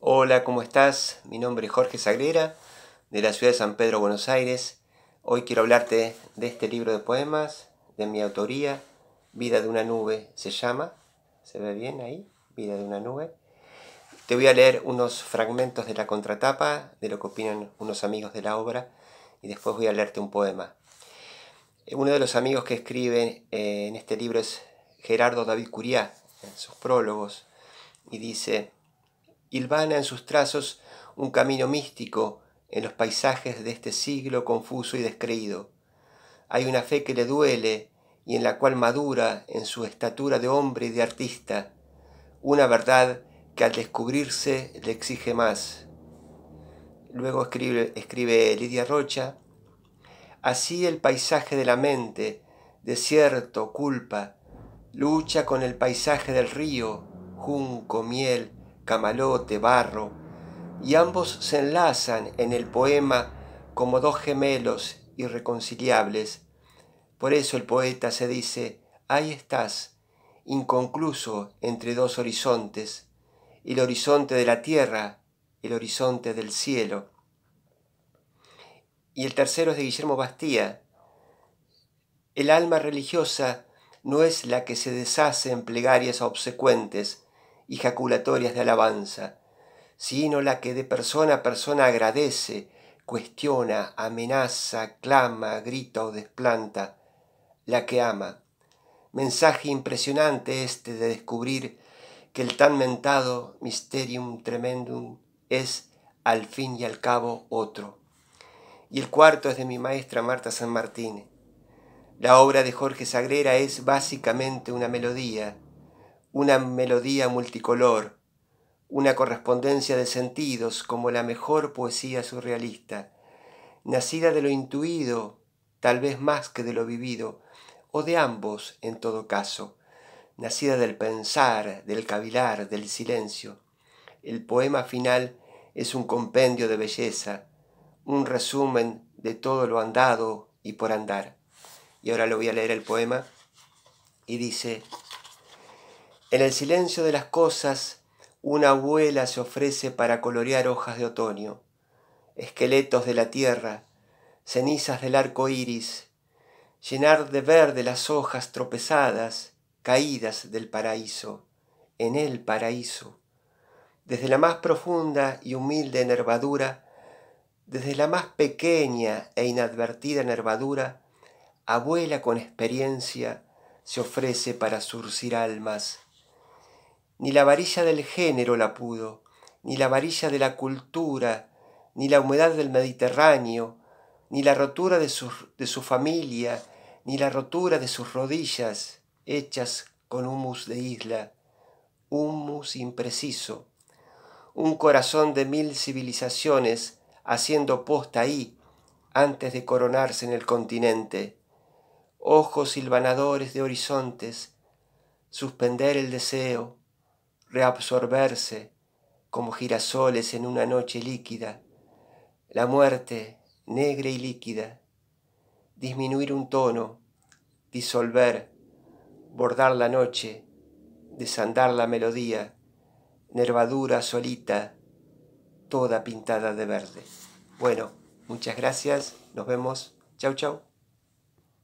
Hola, ¿cómo estás? Mi nombre es Jorge Sagrera, de la ciudad de San Pedro, Buenos Aires. Hoy quiero hablarte de este libro de poemas, de mi autoría, Vida de una nube se llama. ¿Se ve bien ahí? Vida de una nube. Te voy a leer unos fragmentos de la contratapa, de lo que opinan unos amigos de la obra, y después voy a leerte un poema. Uno de los amigos que escribe eh, en este libro es Gerardo David Curiá, en sus prólogos, y dice, hilvana en sus trazos un camino místico en los paisajes de este siglo confuso y descreído. Hay una fe que le duele y en la cual madura en su estatura de hombre y de artista, una verdad que al descubrirse le exige más. Luego escribe, escribe Lidia Rocha, así el paisaje de la mente, desierto, culpa, lucha con el paisaje del río, junco, miel, camalote, barro, y ambos se enlazan en el poema como dos gemelos irreconciliables. Por eso el poeta se dice, ahí estás, inconcluso entre dos horizontes, el horizonte de la tierra, el horizonte del cielo. Y el tercero es de Guillermo Bastía. El alma religiosa no es la que se deshace en plegarias obsecuentes, y jaculatorias de alabanza, sino la que de persona a persona agradece, cuestiona, amenaza, clama, grita o desplanta, la que ama. Mensaje impresionante este de descubrir que el tan mentado mysterium tremendum es al fin y al cabo otro. Y el cuarto es de mi maestra Marta San Martín. La obra de Jorge Sagrera es básicamente una melodía, una melodía multicolor, una correspondencia de sentidos como la mejor poesía surrealista, nacida de lo intuido, tal vez más que de lo vivido, o de ambos en todo caso, nacida del pensar, del cavilar, del silencio. El poema final es un compendio de belleza, un resumen de todo lo andado y por andar. Y ahora lo voy a leer el poema y dice en el silencio de las cosas, una abuela se ofrece para colorear hojas de otoño, esqueletos de la tierra, cenizas del arco iris, llenar de verde las hojas tropezadas, caídas del paraíso, en el paraíso. Desde la más profunda y humilde nervadura, desde la más pequeña e inadvertida enervadura, abuela con experiencia se ofrece para surcir almas ni la varilla del género la pudo, ni la varilla de la cultura, ni la humedad del Mediterráneo, ni la rotura de su, de su familia, ni la rotura de sus rodillas, hechas con humus de isla, humus impreciso, un corazón de mil civilizaciones haciendo posta ahí antes de coronarse en el continente, ojos silvanadores de horizontes, suspender el deseo, reabsorberse como girasoles en una noche líquida, la muerte negra y líquida, disminuir un tono, disolver, bordar la noche, desandar la melodía, nervadura solita, toda pintada de verde. Bueno, muchas gracias, nos vemos, chau chau.